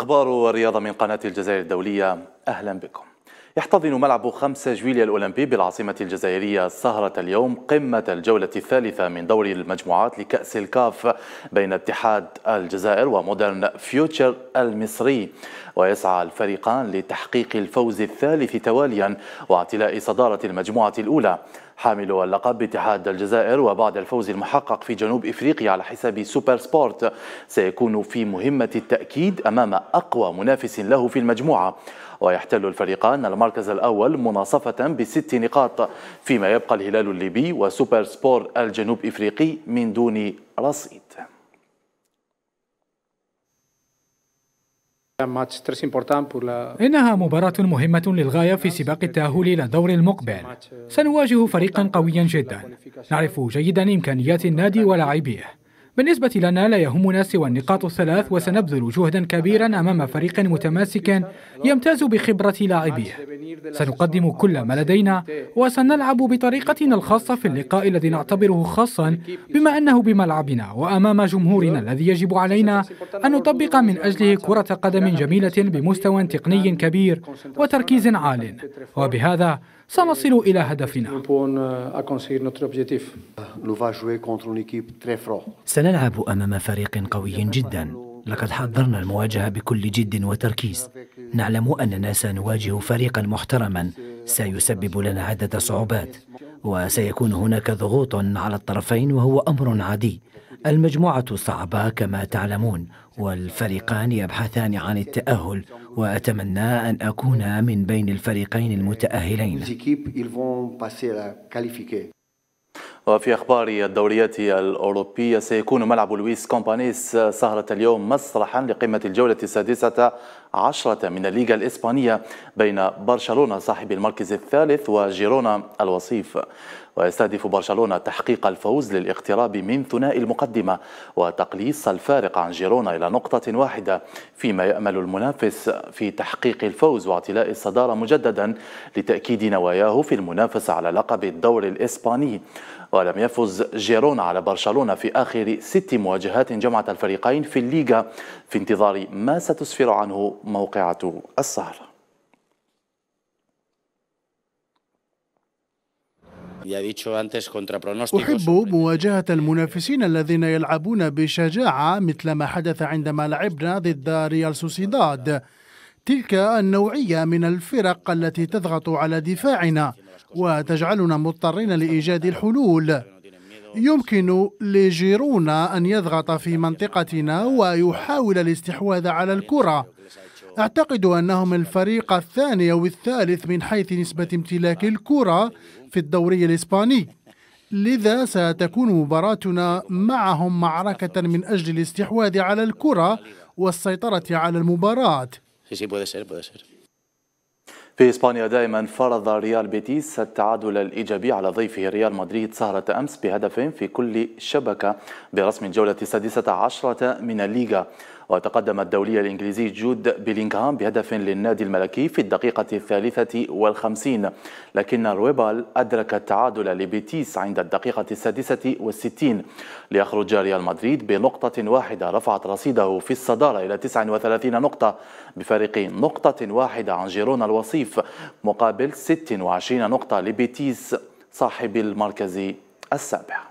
أخبار الرياضة من قناة الجزائر الدولية أهلا بكم يحتضن ملعب 5 جويليا الأولمبي بالعاصمة الجزائرية سهرة اليوم قمة الجولة الثالثة من دور المجموعات لكأس الكاف بين اتحاد الجزائر ومودرن فيوتشر المصري ويسعى الفريقان لتحقيق الفوز الثالث تواليا واعتلاء صدارة المجموعة الأولى حامل اللقب باتحاد الجزائر وبعد الفوز المحقق في جنوب إفريقيا على حساب سوبر سبورت سيكون في مهمة التأكيد أمام أقوى منافس له في المجموعة ويحتل الفريقان المركز الأول مناصفة بست نقاط فيما يبقى الهلال الليبي وسوبر سبور الجنوب إفريقي من دون رصيد إنها مباراة مهمة للغاية في سباق التأهل إلى الدور المقبل سنواجه فريقا قويا جدا نعرف جيدا إمكانيات النادي ولاعبيه بالنسبة لنا لا يهمنا سوى النقاط الثلاث وسنبذل جهدا كبيرا أمام فريق متماسك يمتاز بخبرة لاعبيه سنقدم كل ما لدينا وسنلعب بطريقتنا الخاصة في اللقاء الذي نعتبره خاصا بما أنه بملعبنا وأمام جمهورنا الذي يجب علينا أن نطبق من أجله كرة قدم جميلة بمستوى تقني كبير وتركيز عال وبهذا سنصل إلى هدفنا euh, سنلعب أمام فريق قوي جدا لقد حضرنا المواجهة بكل جد وتركيز نعلم أننا سنواجه فريقا محترما سيسبب لنا عدة صعوبات وسيكون هناك ضغوط على الطرفين وهو أمر عادي المجموعة صعبة كما تعلمون والفريقان يبحثان عن التأهل وأتمنى أن أكون من بين الفريقين المتأهلين وفي أخبار الدوريات الأوروبية سيكون ملعب لويس كومبانيس سهرة اليوم مسرحا لقمة الجولة السادسة عشرة من الليغا الإسبانية بين برشلونة صاحب المركز الثالث وجيرونا الوصيف ويستهدف برشلونة تحقيق الفوز للاقتراب من ثنائي المقدمة وتقليص الفارق عن جيرونا إلى نقطة واحدة فيما يأمل المنافس في تحقيق الفوز واعتلاء الصدارة مجددا لتأكيد نواياه في المنافسة على لقب الدوري الإسباني ولم يفز جيرونا على برشلونة في آخر ست مواجهات جمعت الفريقين في الليغا في انتظار ما ستسفر عنه موقعة الصهر أحب مواجهة المنافسين الذين يلعبون بشجاعة مثل ما حدث عندما لعبنا ضد ريال سوسيداد تلك النوعية من الفرق التي تضغط على دفاعنا وتجعلنا مضطرين لإيجاد الحلول يمكن لجيرونا أن يضغط في منطقتنا ويحاول الاستحواذ على الكرة أعتقد أنهم الفريق الثاني أو الثالث من حيث نسبة امتلاك الكرة في الدوري الإسباني لذا ستكون مباراتنا معهم معركة من أجل الاستحواذ على الكرة والسيطرة على المباراة في إسبانيا دائما فرض ريال بيتيس التعادل الإيجابي على ضيفه ريال مدريد سهرة أمس بهدفين في كل شبكة برسم الجولة السادسة عشرة من الليغا وتقدم الدولي الإنجليزي جود بيلينغهام بهدف للنادي الملكي في الدقيقة الثالثة والخمسين لكن رويبال أدرك التعادل لبيتيس عند الدقيقة السادسة والستين ليخرج ريال مدريد بنقطة واحدة رفعت رصيده في الصدارة إلى 39 نقطة بفارق نقطة واحدة عن جيرونا الوصيف مقابل 26 نقطة لبيتيس صاحب المركز السابع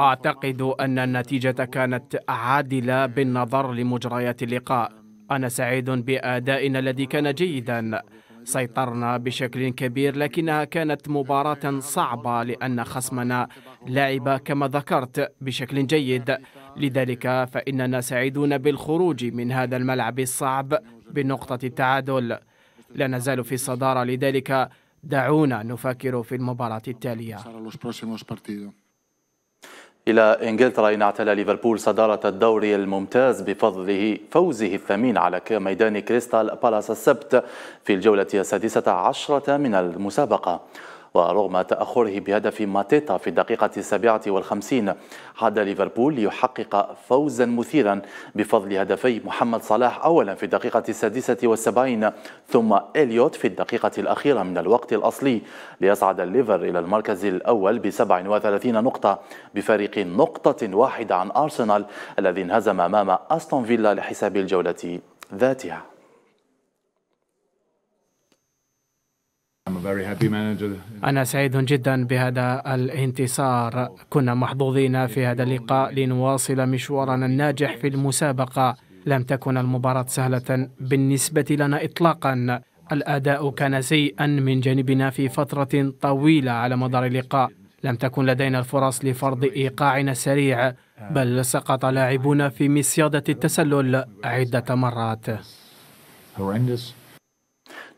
أعتقد أن النتيجة كانت عادلة بالنظر لمجريات اللقاء أنا سعيد بأدائنا الذي كان جيدا سيطرنا بشكل كبير لكنها كانت مباراة صعبة لأن خصمنا لعب كما ذكرت بشكل جيد لذلك فإننا سعيدون بالخروج من هذا الملعب الصعب بنقطة التعادل لا نزال في الصدارة لذلك دعونا نفكر في المباراة التالية إلى إنجلترا إن اعتلى ليفربول صدارة الدوري الممتاز بفضله فوزه الثمين على ميدان كريستال بالاس السبت في الجولة السادسة عشرة من المسابقة ورغم تأخره بهدف ماتيتا في الدقيقة السابعة والخمسين عاد ليفربول ليحقق فوزا مثيرا بفضل هدفي محمد صلاح أولا في الدقيقة السادسة والسبعين ثم إليوت في الدقيقة الأخيرة من الوقت الأصلي ليصعد الليفر إلى المركز الأول ب 37 نقطة بفارق نقطة واحدة عن أرسنال الذي انهزم أمام أستون فيلا لحساب الجولة ذاتها أنا سعيد جدا بهذا الانتصار كنا محظوظين في هذا اللقاء لنواصل مشوارنا الناجح في المسابقة لم تكن المباراة سهلة بالنسبة لنا إطلاقا الأداء كان سيئا من جانبنا في فترة طويلة على مدار اللقاء لم تكن لدينا الفرص لفرض إيقاعنا السريع بل سقط لاعبون في مصيادة التسلل عدة مرات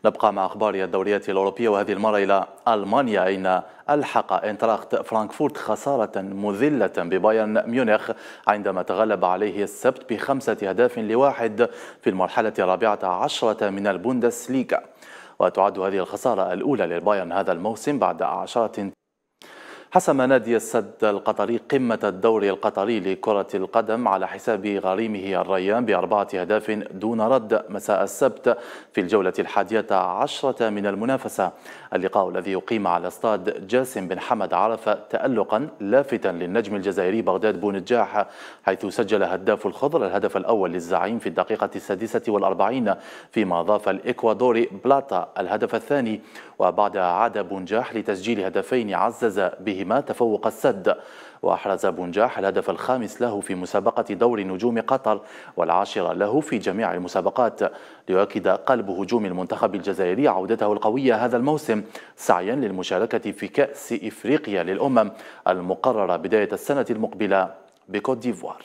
نبقى مع أخبار الدوريات الأوروبية وهذه المرة إلى ألمانيا أين ألحق إنتراخت فرانكفورت خسارة مذلة ببايرن ميونخ عندما تغلب عليه السبت بخمسة أهداف لواحد في المرحلة الرابعة عشرة من البوندسليغا وتعد هذه الخسارة الأولى للبايرن هذا الموسم بعد عشرة حسم نادي السد القطري قمة الدوري القطري لكرة القدم على حساب غريمه الريان بأربعة أهداف دون رد مساء السبت في الجولة الحادية عشرة من المنافسة اللقاء الذي يقيم على استاد جاسم بن حمد عرفة تألقا لافتا للنجم الجزائري بغداد بونجاح حيث سجل هداف الخضر الهدف الأول للزعيم في الدقيقة السادسة والأربعين فيما أضاف الإكوادوري بلاتا الهدف الثاني وبعد عاد بونجاح لتسجيل هدفين عزز به بهما تفوق السد وأحرز بونجاح الهدف الخامس له في مسابقة دور نجوم قطر والعاشرة له في جميع المسابقات ليؤكد قلب هجوم المنتخب الجزائري عودته القوية هذا الموسم سعيا للمشاركة في كأس إفريقيا للأمم المقررة بداية السنة المقبلة بكوت ديفوار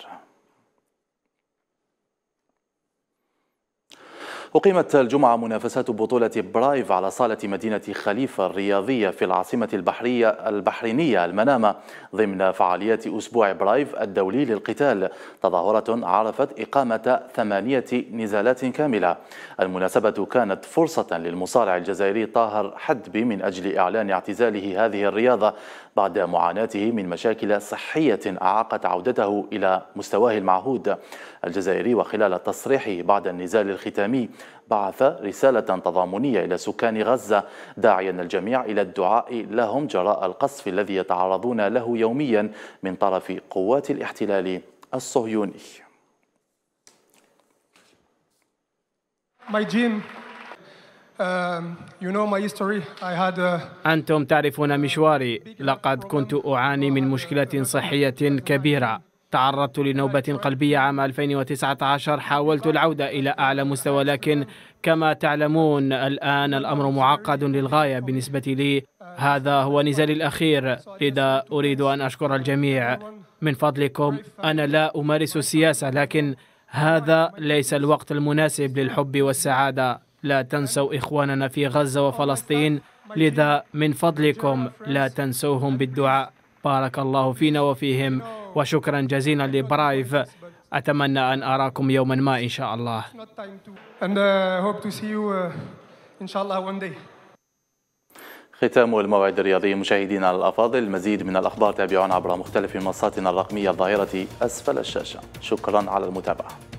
أقيمت الجمعة منافسات بطولة برايف على صالة مدينة خليفة الرياضية في العاصمة البحرية البحرينية المنامة ضمن فعاليات أسبوع برايف الدولي للقتال تظاهرة عرفت إقامة ثمانية نزالات كاملة المناسبة كانت فرصة للمصارع الجزائري طاهر حدبي من أجل إعلان اعتزاله هذه الرياضة بعد معاناته من مشاكل صحية أعاقت عودته إلى مستواه المعهود الجزائري وخلال تصريحه بعد النزال الختامي بعث رسالة تضامنية إلى سكان غزة داعيا الجميع إلى الدعاء لهم جراء القصف الذي يتعرضون له يوميا من طرف قوات الاحتلال الصهيوني My gym um, أنتم تعرفون مشواري لقد كنت أعاني من مشكلة صحية كبيرة تعرضت لنوبة قلبية عام 2019 حاولت العودة إلى أعلى مستوى لكن كما تعلمون الآن الأمر معقد للغاية بالنسبة لي هذا هو نزالي الأخير لذا أريد أن أشكر الجميع من فضلكم أنا لا أمارس السياسة لكن هذا ليس الوقت المناسب للحب والسعادة لا تنسوا إخواننا في غزة وفلسطين لذا من فضلكم لا تنسوهم بالدعاء بارك الله فينا وفيهم وشكرا جزيلا لبرايف أتمنى أن أراكم يوما ما إن شاء الله uh, uh, إن شاء الله ختام الموعد الرياضي مشاهدينا الافاضل المزيد من الاخبار تابعونا عبر مختلف منصاتنا الرقميه الظاهره اسفل الشاشه شكرا على المتابعه